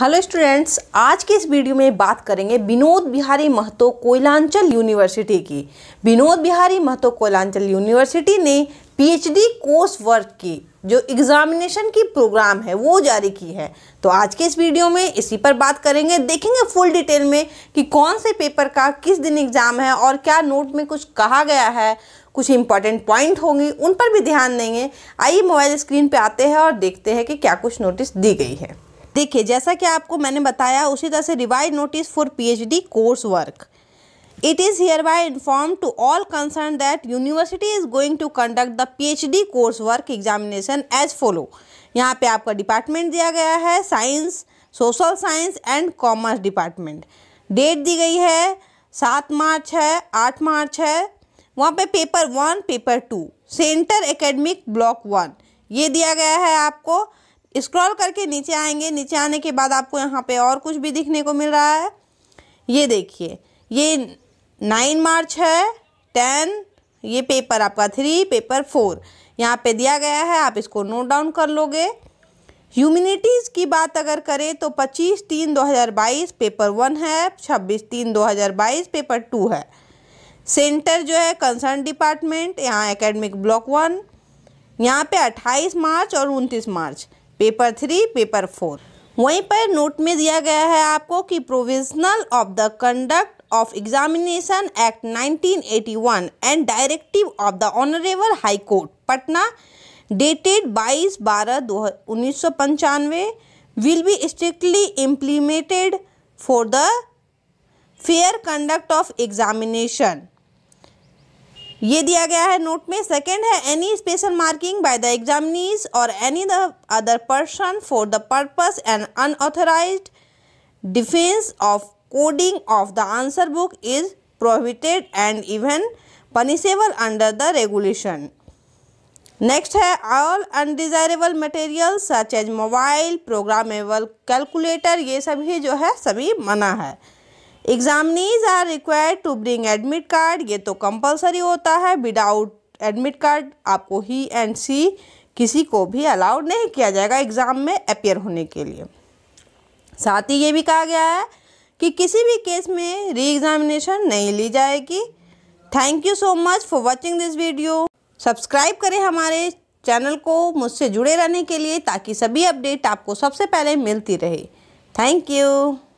hello students आज के इस वीडियो में बात करेंगे विनोद बिहारी महतो कोयलांचल यूनिवर्सिटी की विनोद बिहारी महतो कोयलांचल यूनिवर्सिटी ने पीएचडी कोर्स वर्क की जो एग्जामिनेशन की प्रोग्राम है वो जारी की है तो आज के इस वीडियो में इसी पर बात करेंगे देखेंगे फुल डिटेल में कि कौन से पेपर का किस दिन एग्ज़ाम है और क्या नोट में कुछ कहा गया है कुछ इंपॉर्टेंट पॉइंट होंगे उन पर भी ध्यान देंगे आइए मोबाइल स्क्रीन पर आते हैं और देखते हैं कि क्या कुछ नोटिस दी गई है देखिए जैसा कि आपको मैंने बताया उसी तरह से revise notice for PhD course work it is hereby inform to all concern that university is going to conduct the PhD course work examination as follow यहाँ पे आपका डिपार्टमेंट दिया गया है science social science and commerce department date दी गई है सात मार्च है आठ मार्च है वहाँ पे paper one paper two centre academic block one ये दिया गया है आपको स्क्रॉल करके नीचे आएंगे नीचे आने के बाद आपको यहाँ पे और कुछ भी दिखने को मिल रहा है ये देखिए ये नाइन मार्च है टेन ये पेपर आपका थ्री पेपर फोर यहाँ पे दिया गया है आप इसको नोट डाउन कर लोगे ह्यूमिनिटीज़ की बात अगर करें तो पच्चीस तीन दो हज़ार बाईस पेपर वन है छब्बीस तीन दो हज़ार बाईस पेपर टू है सेंटर जो है कंसर्न डिपार्टमेंट यहाँ एकेडमिक ब्लॉक वन यहाँ पे अट्ठाईस मार्च और उनतीस March paper three paper four वहीं पर नोट में दिया गया है आपको कि provisional of the conduct of examination act 1981 and directive of the honourable high court Patna dated 22 बारह दो उन्नीस सौ पंचानवे will be strictly implemented for the fair conduct of examination ये दिया गया है नोट में सेकंड है any special marking by the examinees or any the other person for the purpose and unauthorise defence of coding of the answer book is prohibited and even punishable under the regulation next है all undesirable material such as mobile programmable calculator ये सभी जो है सभी मना है examinees are required to bring admit card ये तो कंपलसरी होता है विदाउट एडमिट कार्ड आपको ही एंड सी किसी को भी अलाउड नहीं किया जाएगा एग्ज़ाम में अपेयर होने के लिए साथ ही ये भी कहा गया है कि किसी भी केस में री एग्ज़ामिनेशन नहीं ली जाएगी thank you so much for watching this video subscribe करें हमारे चैनल को मुझसे जुड़े रहने के लिए ताकि सभी अपडेट आपको सबसे पहले मिलती रहे थैंक यू